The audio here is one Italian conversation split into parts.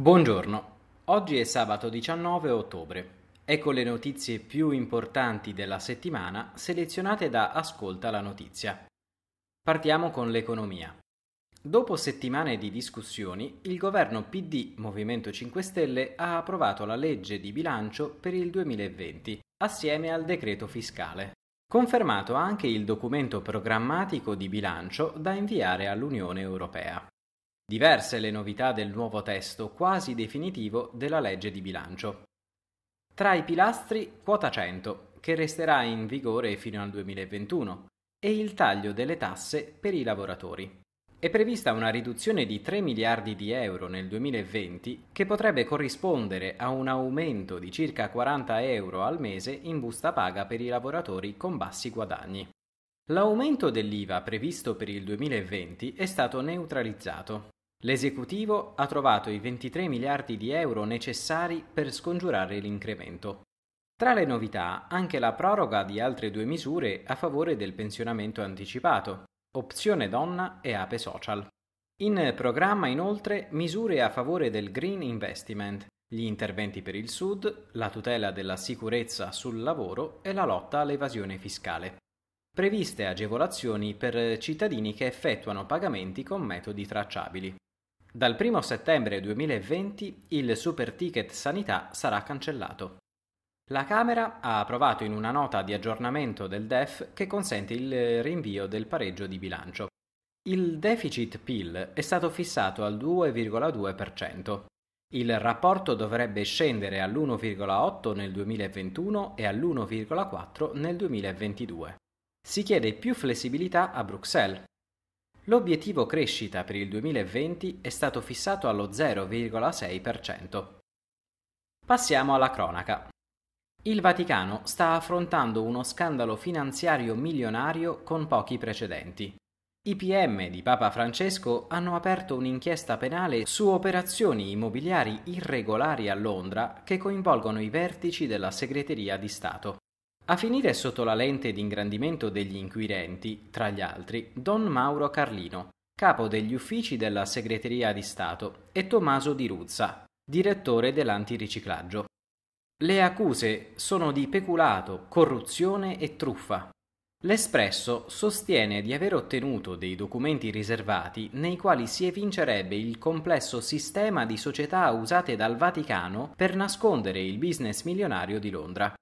Buongiorno, oggi è sabato 19 ottobre. Ecco le notizie più importanti della settimana selezionate da Ascolta la notizia. Partiamo con l'economia. Dopo settimane di discussioni, il governo PD Movimento 5 Stelle ha approvato la legge di bilancio per il 2020, assieme al decreto fiscale. Confermato anche il documento programmatico di bilancio da inviare all'Unione Europea. Diverse le novità del nuovo testo quasi definitivo della legge di bilancio. Tra i pilastri quota 100, che resterà in vigore fino al 2021, e il taglio delle tasse per i lavoratori. È prevista una riduzione di 3 miliardi di euro nel 2020 che potrebbe corrispondere a un aumento di circa 40 euro al mese in busta paga per i lavoratori con bassi guadagni. L'aumento dell'IVA previsto per il 2020 è stato neutralizzato L'esecutivo ha trovato i 23 miliardi di euro necessari per scongiurare l'incremento. Tra le novità anche la proroga di altre due misure a favore del pensionamento anticipato, Opzione Donna e Ape Social. In programma inoltre misure a favore del green investment, gli interventi per il Sud, la tutela della sicurezza sul lavoro e la lotta all'evasione fiscale. Previste agevolazioni per cittadini che effettuano pagamenti con metodi tracciabili. Dal 1 settembre 2020 il super ticket sanità sarà cancellato. La Camera ha approvato in una nota di aggiornamento del DEF che consente il rinvio del pareggio di bilancio. Il deficit PIL è stato fissato al 2,2%. Il rapporto dovrebbe scendere all'1,8 nel 2021 e all'1,4 nel 2022. Si chiede più flessibilità a Bruxelles, L'obiettivo crescita per il 2020 è stato fissato allo 0,6%. Passiamo alla cronaca. Il Vaticano sta affrontando uno scandalo finanziario milionario con pochi precedenti. I PM di Papa Francesco hanno aperto un'inchiesta penale su operazioni immobiliari irregolari a Londra che coinvolgono i vertici della segreteria di Stato. A finire sotto la lente d'ingrandimento degli inquirenti, tra gli altri, don Mauro Carlino, capo degli uffici della Segreteria di Stato, e Tommaso Di Ruzza, direttore dell'antiriciclaggio. Le accuse sono di peculato, corruzione e truffa. L'Espresso sostiene di aver ottenuto dei documenti riservati nei quali si evincerebbe il complesso sistema di società usate dal Vaticano per nascondere il business milionario di Londra.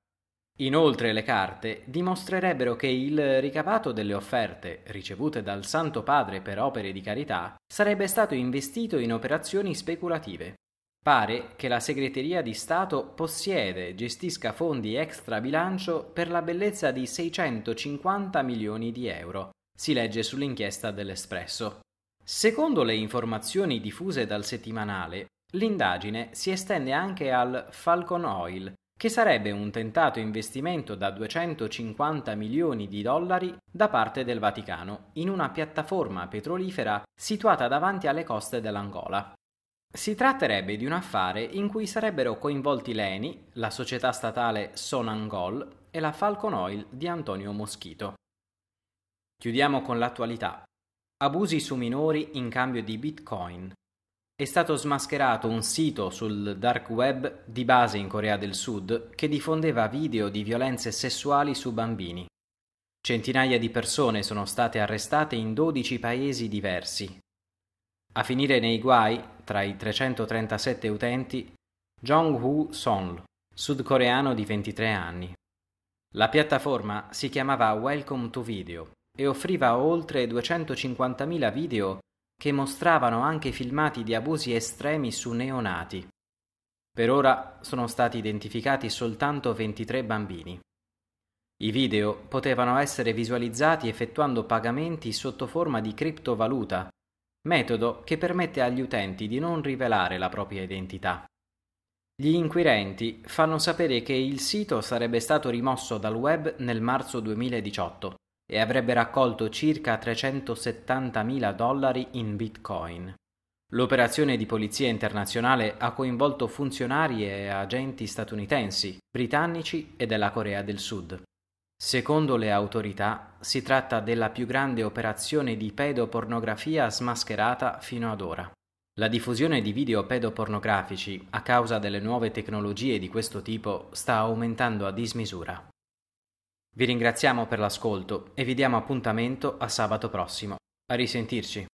Inoltre le carte dimostrerebbero che il ricavato delle offerte ricevute dal Santo Padre per opere di carità sarebbe stato investito in operazioni speculative. Pare che la Segreteria di Stato possiede e gestisca fondi extra bilancio per la bellezza di 650 milioni di euro, si legge sull'inchiesta dell'Espresso. Secondo le informazioni diffuse dal settimanale, l'indagine si estende anche al Falcon Oil, che sarebbe un tentato investimento da 250 milioni di dollari da parte del Vaticano in una piattaforma petrolifera situata davanti alle coste dell'Angola. Si tratterebbe di un affare in cui sarebbero coinvolti l'ENI, la società statale Sonangol e la Falcon Oil di Antonio Moschito. Chiudiamo con l'attualità. Abusi su minori in cambio di bitcoin. È stato smascherato un sito sul dark web di base in Corea del Sud che diffondeva video di violenze sessuali su bambini. Centinaia di persone sono state arrestate in 12 paesi diversi. A finire nei guai, tra i 337 utenti, jong woo Song, sudcoreano di 23 anni. La piattaforma si chiamava Welcome to Video e offriva oltre 250.000 video che mostravano anche filmati di abusi estremi su neonati. Per ora sono stati identificati soltanto 23 bambini. I video potevano essere visualizzati effettuando pagamenti sotto forma di criptovaluta, metodo che permette agli utenti di non rivelare la propria identità. Gli inquirenti fanno sapere che il sito sarebbe stato rimosso dal web nel marzo 2018 e avrebbe raccolto circa 370.000 dollari in bitcoin. L'operazione di polizia internazionale ha coinvolto funzionari e agenti statunitensi, britannici e della Corea del Sud. Secondo le autorità, si tratta della più grande operazione di pedopornografia smascherata fino ad ora. La diffusione di video pedopornografici, a causa delle nuove tecnologie di questo tipo, sta aumentando a dismisura. Vi ringraziamo per l'ascolto e vi diamo appuntamento a sabato prossimo. A risentirci.